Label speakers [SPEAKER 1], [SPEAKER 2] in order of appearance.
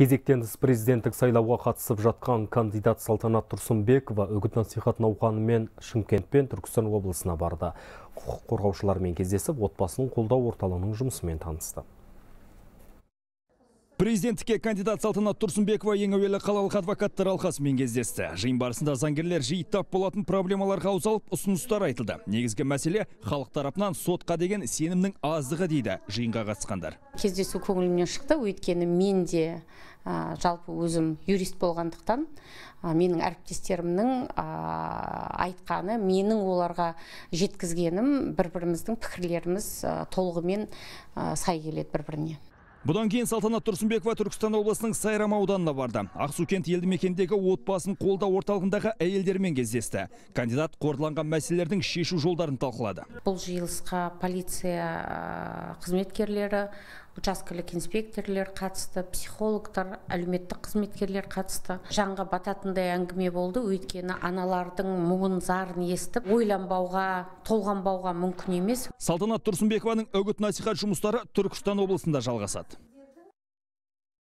[SPEAKER 1] кезектен тыс президенттік сайлауға қатысып жатқан кандидат салтанат тұрсынбекова үгіт насихат науқанымен шымкент пен түркістан облысына барды құқық қорғаушылармен кездесіп отбасының қолдау орталығының жұмысымен танысты президенттікке
[SPEAKER 2] кандидат салтанат тұрсынбекова ең әуелі қалалық адвокаттар алқасымен кездесті жиын барысында заңгерлер жиі тап болатын проблемаларға аузалып ұсыныстар айтылды негізгі мәселе халық тарапынан сотқа деген сенімнің аздығы дейді жиынға қатысқандар
[SPEAKER 3] кездесу көңілімнен шықты өйткені мен де жалпы өзім юрист болғандықтан менің әріптестерімнің айтқаны менің оларға жеткізгенім бір біріміздің пікірлеріміз толығымен сай келеді бір біріне
[SPEAKER 2] бұдан кейін салтанат тұрсынбекова түркістан облысының сайрам ауданына барды ақсукент елді мекендегі отбасын қолда орталығындағы әйелдермен кездесті кандидат қордаланған мәселелердің шешу жолдарын талқылады
[SPEAKER 3] бұл жиылысқа полиция қызметкерлері учаскелік инспекторлер қатысты психологтар әлеуметтік қызметкерлер қатысты жанға бататындай әңгіме болды өйткені аналардың мұңын зарын естіп ойланбауға толғанбауға мүмкін емес салтанат
[SPEAKER 2] тұрсынбекованың үгіт насихат жұмыстары түркістан облысында жалғасады